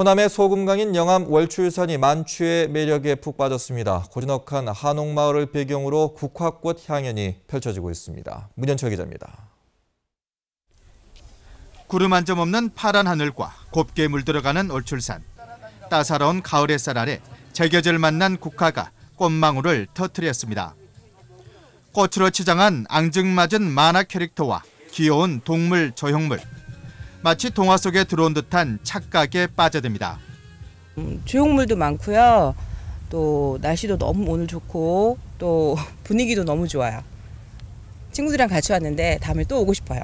호남의 소금강인 영암 월출산이 만취의 매력에 푹 빠졌습니다. 고즈넉한 한옥마을을 배경으로 국화꽃 향연이 펼쳐지고 있습니다. 문현철 기자입니다. 구름 한 점 없는 파란 하늘과 곱게 물들어가는 월출산. 따사로운 가을 햇살 아래 제겨질 만난 국화가 꽃망울을 터뜨렸습니다. 꽃으로 치장한 앙증맞은 만화 캐릭터와 귀여운 동물 저형물, 마치 동화 속에 들어온 듯한 착각에 빠져듭니다. 음, 조형물도 많고요. 또 날씨도 너무 오늘 좋고 또 분위기도 너무 좋아요. 친구들이랑 같이 왔는데 다음에 또 오고 싶어요.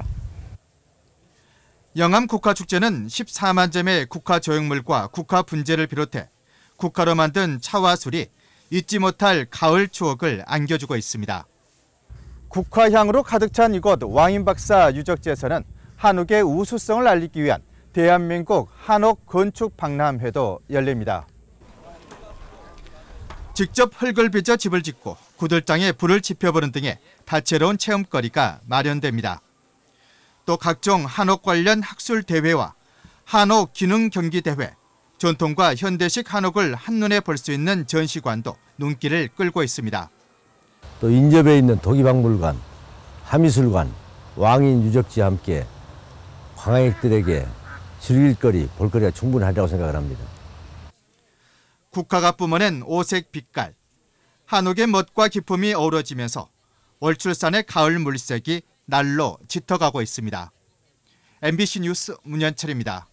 영암 국화축제는 14만 점의 국화 조형물과 국화 분재를 비롯해 국화로 만든 차와 술이 잊지 못할 가을 추억을 안겨주고 있습니다. 국화향으로 가득 찬 이곳 왕인 박사 유적지에서는 한옥의 우수성을 알리기 위한 대한민국 한옥 건축 박람회도 열립니다. 직접 흙을 빚어 집을 짓고 구들장에 불을 지펴보는 등의 다채로운 체험거리가 마련됩니다. 또 각종 한옥 관련 학술 대회와 한옥 기능 경기 대회, 전통과 현대식 한옥을 한눈에 볼 수 있는 전시관도 눈길을 끌고 있습니다. 또 인접해 있는 독일박물관, 하미술관, 왕인 유적지 함께 관광객들에게 즐길거리, 볼거리가 충분하다고 생각을 합니다. 국화가 뿜어낸 오색 빛깔, 한옥의 멋과 기품이 어우러지면서 월출산의 가을 물색이 날로 짙어가고 있습니다. MBC 뉴스 문현철입니다.